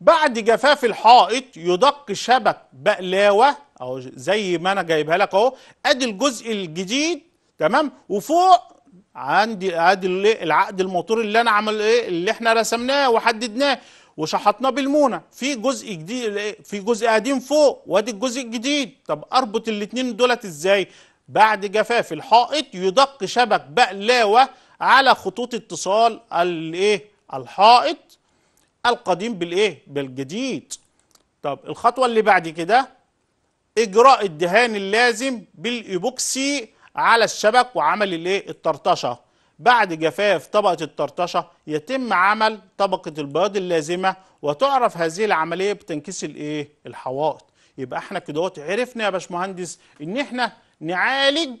بعد جفاف الحائط يدق شبك بقلاوة أو زي ما أنا جايبها لك أهو أدي الجزء الجديد تمام وفوق عندي ادي العقد الموتور اللي انا عمل ايه اللي احنا رسمناه وحددناه وشحطناه بالمونه في جزء جديد في جزء قديم فوق وادي الجزء الجديد طب اربط الاثنين دولت ازاي بعد جفاف الحائط يدق شبك بقلاوه على خطوط اتصال الايه الحائط القديم بالايه بالجديد طب الخطوه اللي بعد كده اجراء الدهان اللازم بالايبوكسي على الشبك وعمل الايه الطرطشه بعد جفاف طبقة الطرطشة يتم عمل طبقة البياض اللازمة وتعرف هذه العملية بتنكيس الايه الحوائط يبقى احنا كده عرفنا يا باشمهندس ان احنا نعالج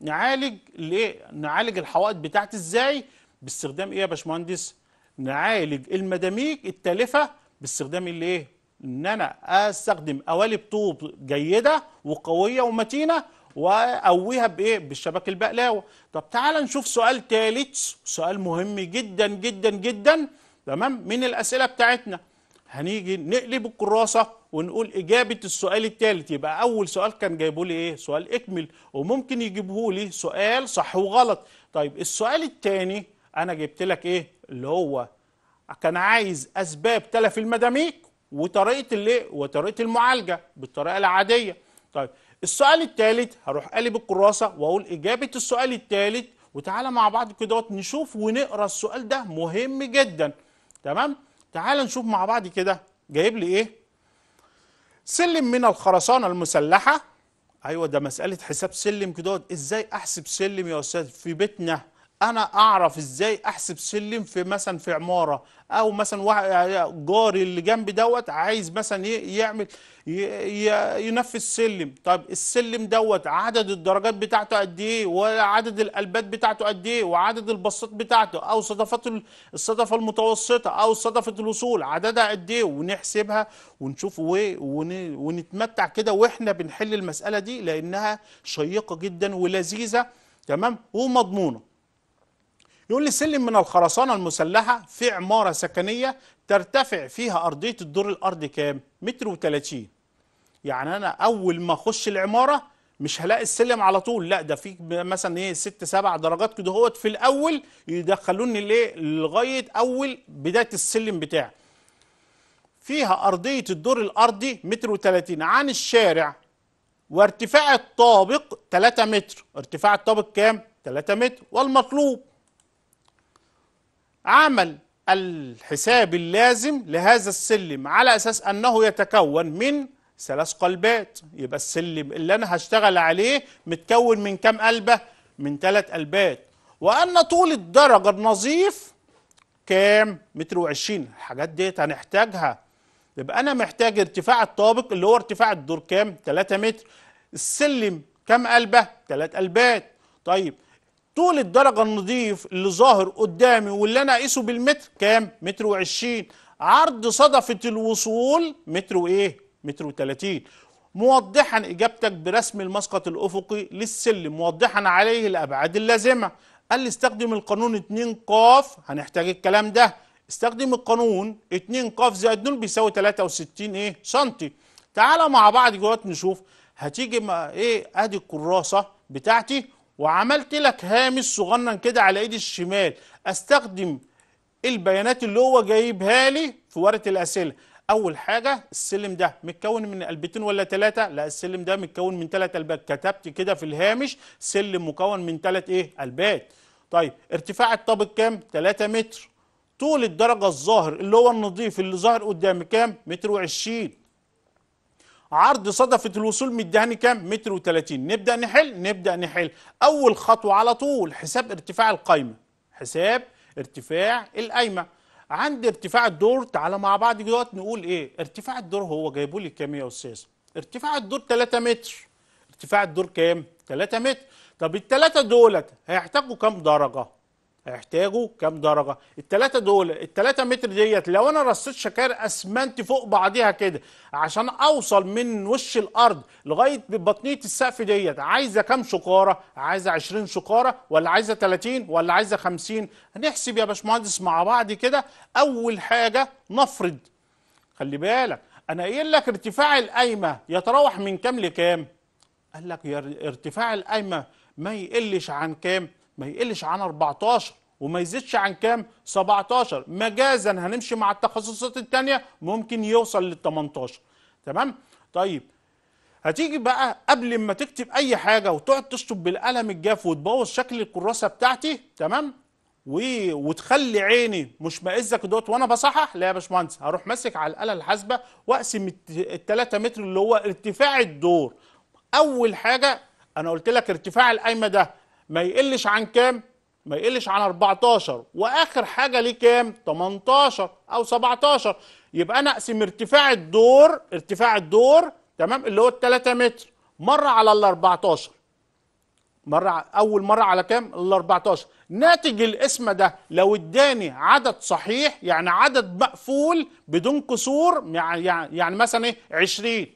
نعالج الايه نعالج الحوائط بتاعت ازاي باستخدام ايه يا باشمهندس نعالج المداميك التالفة باستخدام الايه ان انا استخدم قوالب طوب جيده وقويه ومتينه واقويها بايه بالشبك البقلاوه طب تعال نشوف سؤال ثالث سؤال مهم جدا جدا جدا تمام من الاسئله بتاعتنا هنيجي نقلب الكراسه ونقول اجابه السؤال الثالث يبقى اول سؤال كان جايبه لي ايه سؤال اكمل وممكن يجيبه لي سؤال صح وغلط طيب السؤال الثاني انا جبت لك ايه اللي هو كان عايز اسباب تلف المداميك وطريقه الايه وطريقه المعالجه بالطريقه العاديه طيب السؤال الثالث هروح قلب الكراسه واقول اجابه السؤال الثالث وتعالى مع بعض كده نشوف ونقرا السؤال ده مهم جدا تمام تعالى نشوف مع بعض كده جايب لي ايه سلم من الخرسانه المسلحه ايوه ده مساله حساب سلم كده ازاي احسب سلم يا استاذ في بيتنا انا اعرف ازاي احسب سلم في مثلا في عماره او مثلا يعني جاري اللي جنبي دوت عايز مثلا يعمل ينفذ سلم طب السلم دوت عدد الدرجات بتاعته قد ايه وعدد القلبات بتاعته قد ايه وعدد البساط بتاعته او صدفات الصدفه المتوسطه او صدفه الوصول عددها قد ايه ونحسبها ونشوف ونتمتع كده واحنا بنحل المساله دي لانها شيقه جدا ولذيذه تمام ومضمونه يقول لي سلم من الخرسانة المسلحة في عمارة سكنية ترتفع فيها أرضية الدور الأرضي كام؟ متر وتلاتين يعني أنا أول ما أخش العمارة مش هلاقي السلم على طول لا ده في مثلا ايه ست سبع درجات كده هوت في الاول يدخلوني ليه لغايه اول بدايه السلم بتاعي فيها ارضيه الدور الارضي متر وتلاتين عن الشارع وارتفاع الطابق 3 متر ارتفاع الطابق كام 3 متر والمطلوب عمل الحساب اللازم لهذا السلم على أساس أنه يتكون من ثلاث قلبات يبقى السلم اللي أنا هشتغل عليه متكون من كم قلبة؟ من ثلاث قلبات وأن طول الدرجة النظيف كام؟ متر وعشرين الحاجات ديت هنحتاجها يبقى أنا محتاج ارتفاع الطابق اللي هو ارتفاع الدور كام؟ 3 متر السلم كام قلبة؟ ثلاث قلبات طيب طول الدرجة النظيف اللي ظاهر قدامي واللي أنا أقيسه بالمتر كام؟ متر وعشرين عرض صدفة الوصول متر وإيه؟ متر وتلاتين موضحا إجابتك برسم المسقط الأفقي للسلم موضحا عليه الأبعاد اللازمة قال لي استخدم القانون 2 قاف هنحتاج الكلام ده استخدم القانون 2 قاف زائد نول بيساوي 63 ايه سنتي تعالى مع بعض جوات نشوف هتيجي ما ايه ادي الكراسه بتاعتي وعملت لك هامش صغنن كده على ايدي الشمال استخدم البيانات اللي هو جايبها لي في ورقه الاسئله اول حاجه السلم ده متكون من قلبتين ولا ثلاثه لا السلم ده متكون من ثلاث قلبات كتبت كده في الهامش سلم مكون من ثلاث ايه قلبات طيب ارتفاع الطابق كام 3 متر طول الدرجه الظاهر اللي هو النظيف اللي ظاهر قدامي كام متر وعشرين عرض صدفة الوصول مديهاني كام؟ متر وتلاتين نبدأ نحل؟ نبدأ نحل أول خطوة على طول حساب ارتفاع القايمة حساب ارتفاع القايمة عند ارتفاع الدور تعالى مع بعض دلوقتي نقول ايه؟ ارتفاع الدور هو جايبه لي كام يا أستاذ؟ ارتفاع الدور 3 متر ارتفاع الدور كام؟ 3 متر طب التلاتة دولت هيحتاجوا كام درجة؟ هيحتاجوا كام درجه الثلاثه دول الثلاثه متر ديت لو انا رصيت شكاير اسمنت فوق بعضيها كده عشان اوصل من وش الارض لغايه بطنيه السقف ديت عايزه كام شقاره عايزه 20 شقاره ولا عايزه 30 ولا عايزه 50 هنحسب يا باشمهندس مع بعض كده اول حاجه نفرض خلي بالك انا قايل لك ارتفاع القايمه يتراوح من كام لكام قال لك ارتفاع القايمه ما يقلش عن كام ما يقلش عن 14 وما يزيدش عن كام 17 مجازا هنمشي مع التخصصات التانية ممكن يوصل لل 18 تمام طيب هتيجي بقى قبل ما تكتب اي حاجه وتقعد تشطب بالقلم الجاف وتبوظ شكل الكراسه بتاعتي تمام و... وتخلي عيني مأزك دوت وانا بصحح لا يا باشمهندس هروح ماسك على الاله الحاسبه واقسم ال 3 متر اللي هو ارتفاع الدور اول حاجه انا قلت لك ارتفاع القايمه ده ما يقلش عن كام ما يقلش عن 14 واخر حاجه ليه كام 18 او 17 يبقى انا اقسم ارتفاع الدور ارتفاع الدور تمام اللي هو 3 متر مره على ال 14 مره اول مره على كام ال 14 ناتج القسمه ده لو اداني عدد صحيح يعني عدد مقفول بدون كسور يعني يعني مثلا ايه 20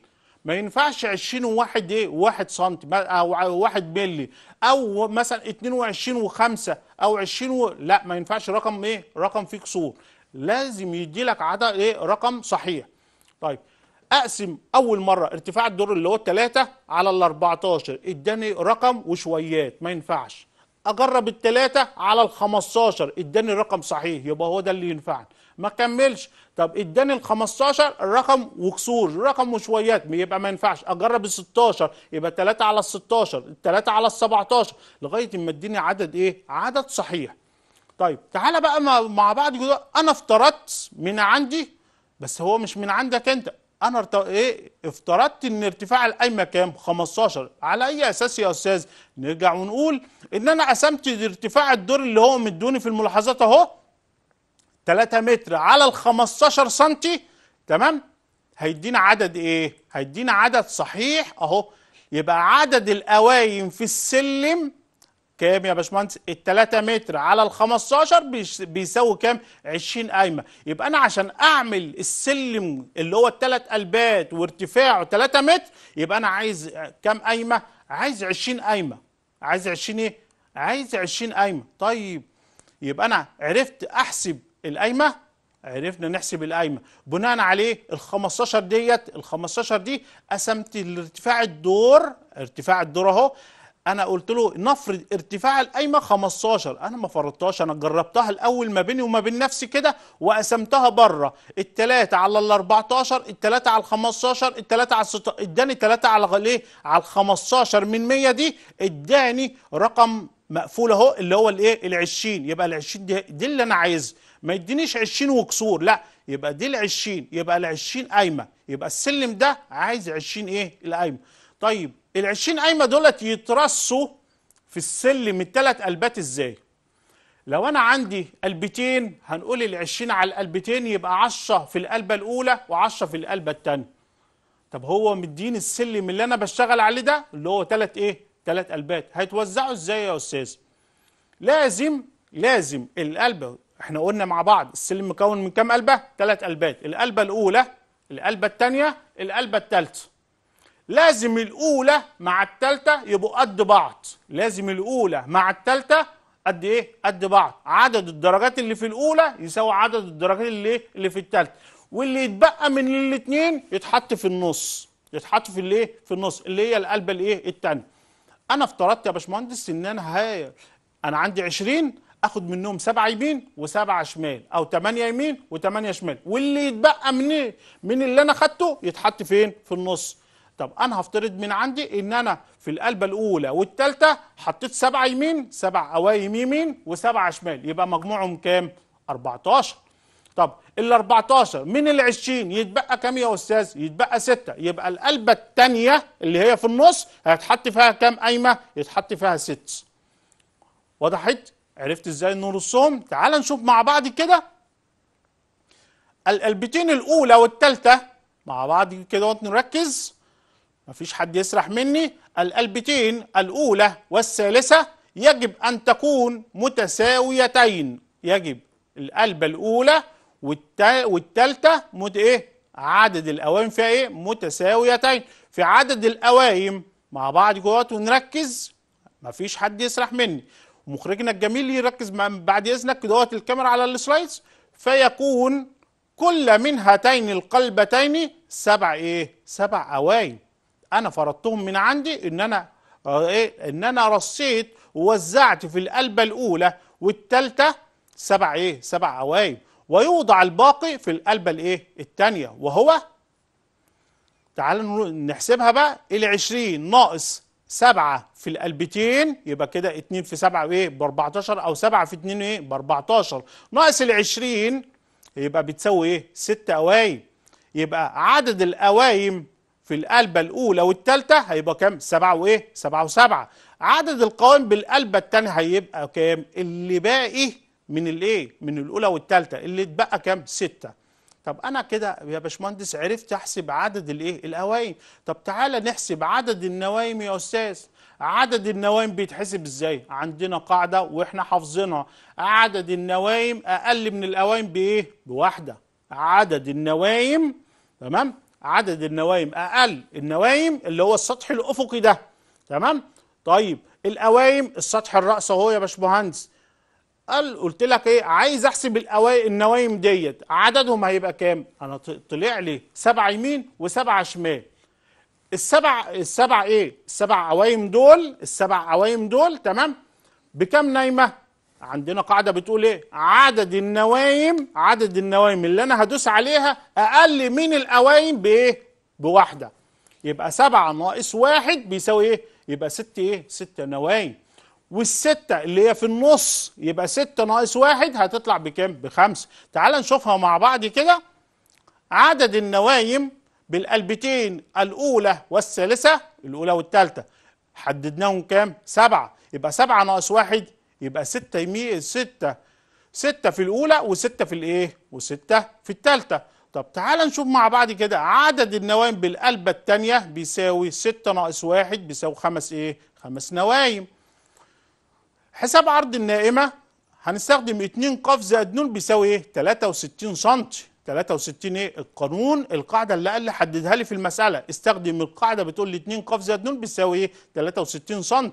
ما ينفعش 20 و1 ايه 1 سم او 1 ملي او مثلا 22 و5 او 20 و... لا ما ينفعش رقم ايه رقم فيه كسور لازم يدي لك عدد ايه رقم صحيح طيب اقسم اول مره ارتفاع الدور اللي هو الثلاثة على ال 14 اداني رقم وشويات ما ينفعش اجرب الثلاثة على ال 15 اداني رقم صحيح يبقى هو ده اللي ينفعني ما كملش طب اداني ال 15 الرقم وكسور رقم وشويات يبقى ما ينفعش اجرب ال 16 يبقى 3 على ال 16 3 على ال 17 لغايه ما اديني عدد ايه عدد صحيح طيب تعالى بقى مع بعض كده انا افترضت من عندي بس هو مش من عندك انت انا ارت... ايه افترضت ان ارتفاع القايمه كام 15 على اي اساس يا استاذ نرجع ونقول ان انا قسمت ارتفاع الدور اللي هو مدوني في الملاحظات اهو 3 متر على ال 15 سم تمام هيدينا عدد ايه هيدينا عدد صحيح اهو يبقى عدد القوايم في السلم كام يا باشمهندس ال 3 متر على ال 15 بيساوي كام 20 قايمه يبقى انا عشان اعمل السلم اللي هو الثلاث قلبات وارتفاعه 3 متر يبقى انا عايز كام قايمه عايز 20 قايمه عايز 20 ايه عايز 20 قايمه طيب يبقى انا عرفت احسب القايمه عرفنا نحسب القايمه بناء عليه ال 15 ديت ال 15 دي قسمت الارتفاع الدور ارتفاع الدور اهو انا قلت له نفرض ارتفاع القايمه 15 انا ما فرضتهاش انا جربتها الاول ما بيني وما بين نفسي كده وقسمتها بره التلاتة على ال 14 التلاتة على ال 15 التلاتة على اداني 3 على ايه على ال 15 من 100 دي اداني رقم مقفول اهو اللي هو الايه ال 20 يبقى ال 20 دي, دي اللي انا عايزها ما يدينيش 20 وكسور لا يبقى دي ال 20 يبقى ال 20 قايمه يبقى السلم ده عايز 20 ايه القايمه طيب ال 20 قايمه دولت يترصوا في السلم الثلاث قلبات ازاي لو انا عندي قلبتين هنقول ال 20 على القلبتين يبقى 10 في القلبه الاولى و10 في القلبه الثانيه طب هو مديني السلم اللي انا بشتغل عليه ده اللي هو ثلاث ايه ثلاث قلبات هيتوزعوا ازاي يا استاذ لازم لازم القلبه احنا قلنا مع بعض السلم مكون من كام قلبه ثلاث قلبات القلبه الاولى القلبه الثانيه القلبه الثالثه لازم الاولى مع الثالثه يبقوا قد بعض لازم الاولى مع الثالثه قد ايه قد بعض عدد الدرجات اللي في الاولى يساوي عدد الدرجات اللي اللي في الثالثه واللي يتبقى من الاثنين يتحط في النص يتحط في الايه في النص اللي هي القلبه الايه الثانيه انا افترضت يا باشمهندس ان انا هاير انا عندي 20 اخد منهم سبعه يمين وسبعه شمال او ثمانيه يمين وثمانيه شمال واللي يتبقى من إيه؟ من اللي انا خدته يتحط فين في النص طب انا هفترض من عندي ان انا في القلبه الاولى والثالثه حطيت سبعه يمين سبع قوايم يمين وسبعه شمال يبقى مجموعهم كام 14 طب ال 14 من ال 20 يتبقى كام يا استاذ؟ يتبقى سته، يبقى القلبه الثانيه اللي هي في النص هيتحط فيها كام قايمه؟ يتحط فيها ست. وضحت؟ عرفت ازاي نرصهم؟ تعال نشوف مع بعض كده القلبتين الاولى والثالثه مع بعض كده نركز مفيش حد يسرح مني القلبتين الاولى والثالثه يجب ان تكون متساويتين يجب القلبه الاولى والثالثه مت ايه عدد الاوائم فيها ايه متساويتين في عدد الاوائم مع بعض جوات ونركز مفيش حد يسرح مني مخرجنا الجميل يركز بعد اذنك دوت الكاميرا على السلايدز فيكون كل من هاتين القلبتين سبع ايه سبع اوائم انا فرضتهم من عندي ان انا آه، ايه ان انا رصيت ووزعت في القلبه الاولى والثالثه سبع ايه سبع اوائم ويوضع الباقي في القلبة الايه الثانية وهو تعال نحسبها بقى ال 20 ناقص 7 في القلبتين يبقى كده 2 في 7 ايه ب 14 او 7 في 2 ايه ب 14 ناقص ال 20 يبقى بتساوي ايه 6 قوايم يبقى عدد القوايم في القلبة الاولى والثالثة هيبقى كام 7 وايه 7 و7 عدد القوايم بالقلبة الثانية هيبقى كام اللي باقي من الايه من الاولى والثالثه اللي اتبقى كام سته طب انا كده يا باشمهندس عرفت احسب عدد الايه الاوائم طب تعالى نحسب عدد النوايم يا استاذ عدد النوايم بيتحسب ازاي عندنا قاعده واحنا حافظينها عدد النوايم اقل من الاوائم بايه بواحده عدد النوايم تمام عدد النوايم اقل النوايم اللي هو السطح الافقي ده تمام طيب الاوائم السطح الراس اهو يا باشمهندس قال قلت لك ايه عايز احسب الاوائل النوايم ديت عددهم هيبقى كام انا طلع لي سبعة يمين وسبعة شمال السبع السبع ايه السبع قوايم دول السبع قوايم دول تمام بكام نايمه عندنا قاعده بتقول ايه عدد النوايم عدد النوايم اللي انا هدوس عليها اقل من القوايم بايه بواحده يبقى سبعة ناقص واحد بيساوي ايه يبقى ست ايه ست نوايم والستة اللي هي في النص يبقى ستة ناقص واحد هتطلع بكام؟ بخمسة تعال نشوفها مع بعض كده عدد النوايم بالقلبتين الأولى والثالثة الأولى والثالثة حددناهم كام؟ سبعة يبقى سبعة ناقص واحد يبقى ستة يمين ستة ستة في الأولى وستة في الإيه؟ وستة في الثالثة طب تعال نشوف مع بعض كده عدد النوايم بالقلبة الثانية بيساوي ستة ناقص واحد بيساوي خمس إيه؟ خمس نوايم حساب عرض النائمة هنستخدم 2 ق زائد ن بيساوي ايه 63 سم 63 ايه القانون القاعده اللي قال لي حددها لي في المساله استخدم القاعده بتقول لي 2 ق زائد ن بيساوي ايه 63 سم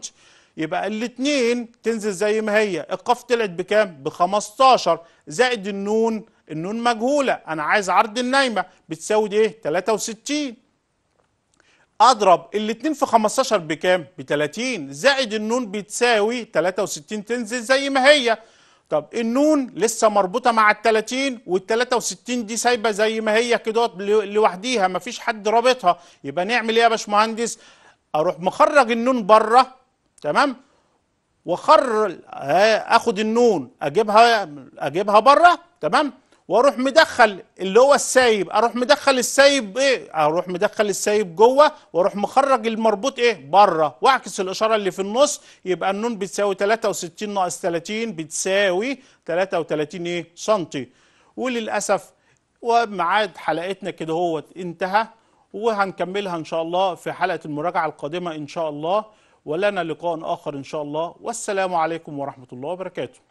يبقى الاثنين تنزل زي ما هي القاف طلعت بكام ب 15 زائد النون النون مجهوله انا عايز عرض النايمه بتساوي ايه 63 اضرب الاتنين في 15 بكام ب 30 زائد النون بتساوي 63 تنزل زي ما هي طب النون لسه مربوطه مع ال 30 وال 63 دي سايبه زي ما هي كده لوحديها مفيش حد رابطها يبقى نعمل ايه يا باشمهندس اروح مخرج النون بره تمام واخر آه، اخد النون اجيبها اجيبها بره تمام واروح مدخل اللي هو السايب اروح مدخل السايب ايه اروح مدخل السايب جوه واروح مخرج المربوط ايه بره واعكس الاشاره اللي في النص يبقى النون بتساوي 63 ناقص 30 بتساوي 33 ايه سنتي وللاسف وميعاد حلقتنا كده هو انتهى وهنكملها ان شاء الله في حلقه المراجعه القادمه ان شاء الله ولنا لقاء اخر ان شاء الله والسلام عليكم ورحمه الله وبركاته